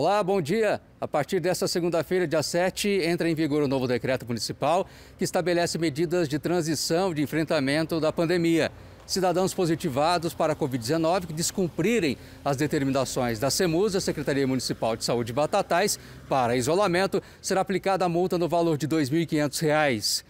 Olá, bom dia. A partir desta segunda-feira, dia 7, entra em vigor o novo decreto municipal que estabelece medidas de transição de enfrentamento da pandemia. Cidadãos positivados para a Covid-19 que descumprirem as determinações da a Secretaria Municipal de Saúde de Batatais, para isolamento, será aplicada a multa no valor de R$ 2.500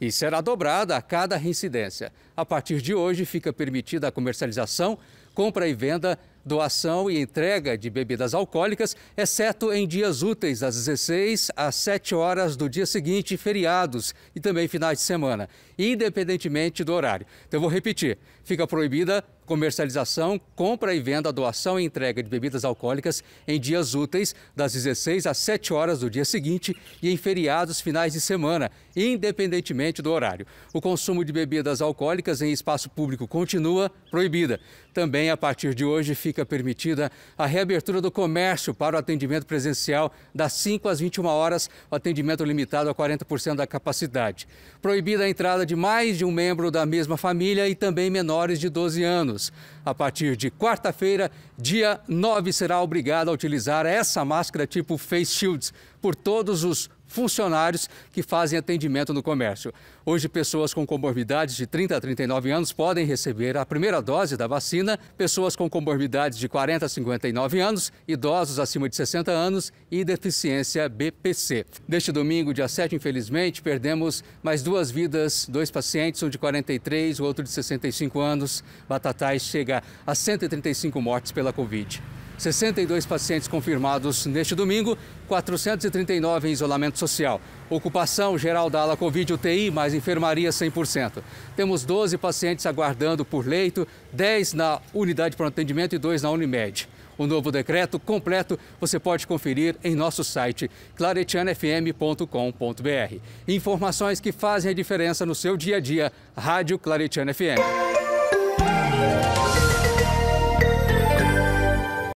e será dobrada a cada reincidência. A partir de hoje, fica permitida a comercialização, compra e venda doação e entrega de bebidas alcoólicas, exceto em dias úteis das 16 às 7 horas do dia seguinte, feriados e também finais de semana, independentemente do horário. Então, eu vou repetir: fica proibida comercialização, compra e venda, doação e entrega de bebidas alcoólicas em dias úteis, das 16 às 7 horas do dia seguinte e em feriados finais de semana, independentemente do horário. O consumo de bebidas alcoólicas em espaço público continua proibida. Também, a partir de hoje, fica permitida a reabertura do comércio para o atendimento presencial das 5 às 21 horas, o atendimento limitado a 40% da capacidade. Proibida a entrada de mais de um membro da mesma família e também menores de 12 anos anos. A partir de quarta-feira, dia 9, será obrigado a utilizar essa máscara tipo face shields por todos os funcionários que fazem atendimento no comércio. Hoje, pessoas com comorbidades de 30 a 39 anos podem receber a primeira dose da vacina, pessoas com comorbidades de 40 a 59 anos, idosos acima de 60 anos e deficiência BPC. Neste domingo, dia 7, infelizmente, perdemos mais duas vidas, dois pacientes, um de 43, o outro de 65 anos. Batatais chega a 135 mortes pela Covid. 62 pacientes confirmados neste domingo, 439 em isolamento social. Ocupação geral da ala Covid UTI, mais enfermaria 100%. Temos 12 pacientes aguardando por leito, 10 na unidade para atendimento e 2 na Unimed. O novo decreto completo você pode conferir em nosso site claretianfm.com.br. Informações que fazem a diferença no seu dia a dia. Rádio Claretiano FM.